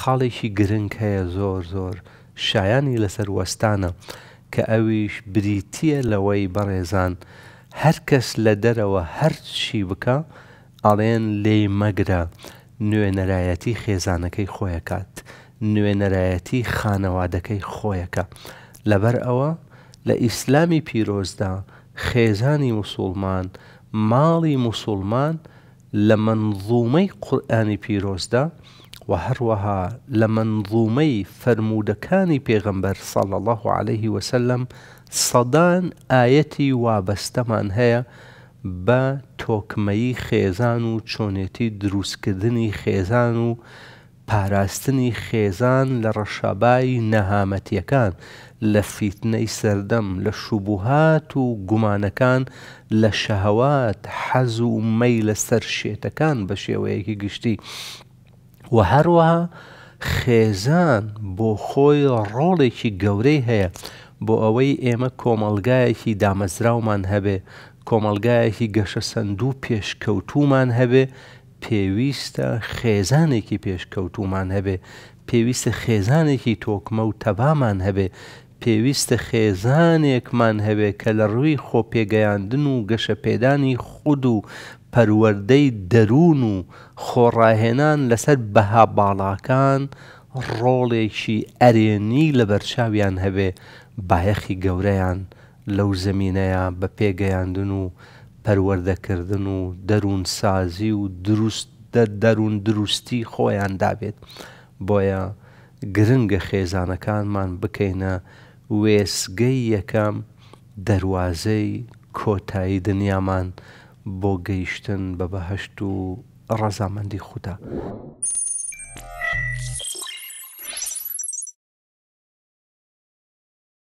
خاڵێکی گرنگ هەیە زۆر زۆر شایانی لەسەر وەستانە کە ئەویش بریتە لەوەی بەڕێزان هەر کەس لە دەرەوە هەرچی بکە ئاڵێن لێ مەگرە نوێنەرایەتی خێزانەکەی خۆیکات نوێنەرایەتی خانەوادەکەی خۆیەکە لەبەر ئەوە لە ئیسلامی پیرۆزدا خێزانی مسلمان ماڵی مسلمان لە منظومەی قورآانی پیرۆزدا و هەروەها لە منظومەی فرەرمودەکانی پێغمبەر ساڵ الله عليه وسلم سەدان ئاەتی وابەستەمان هەیە بە تۆکمەیی خێزان و چۆنێتی دروستکردنی خێزان و پاراستنی خێزان لە ڕەشەبایی نەهامەتیەکان لە فیتنەی سەردەم لە شوبوهات و گومانەکان لە شەهەوات حەز و مەی لە سەر شێتەکان بە شێوەیەکی گشتی و هەروەها خێزان بۆ خۆی ڕۆڵێکی گەورەی هەیە بۆ ئەوەی ئێمە کۆمەلگایەکی دامەزراومان هەبێ کۆمەلگایەکی گەشە سندوو پێشکەوتومان هەبێ پێویستە خێزانێکی پێشکەوتومان هەبێ پێویستە خێزانێکی تۆکمە و تەبامان هەبێ پێویستە خێزانێکمان هەبێ کە لە ڕووی خۆپێگەیاندن و گەشە پێدانی خود و پەروەردەی دەروون و خۆڕاهێنان لەسەر بەها باڵاکان ڕۆڵێکی ئەرێنی لە بەرچاویان هەبێ بایەخی گەورەیان لەو زمینەیە بە پێگەیاندن و پەروەردەکردن و دەروون سازی و دروست دەروون دروستی خۆیان دابێت بۆیە گرنگە خێزانەکانمان بکەینە وێسگەی یەکەم دەواازەی کۆتایی دنیامان بۆ گەیشتن بە بەهشت و ڕەزامەندی خودا.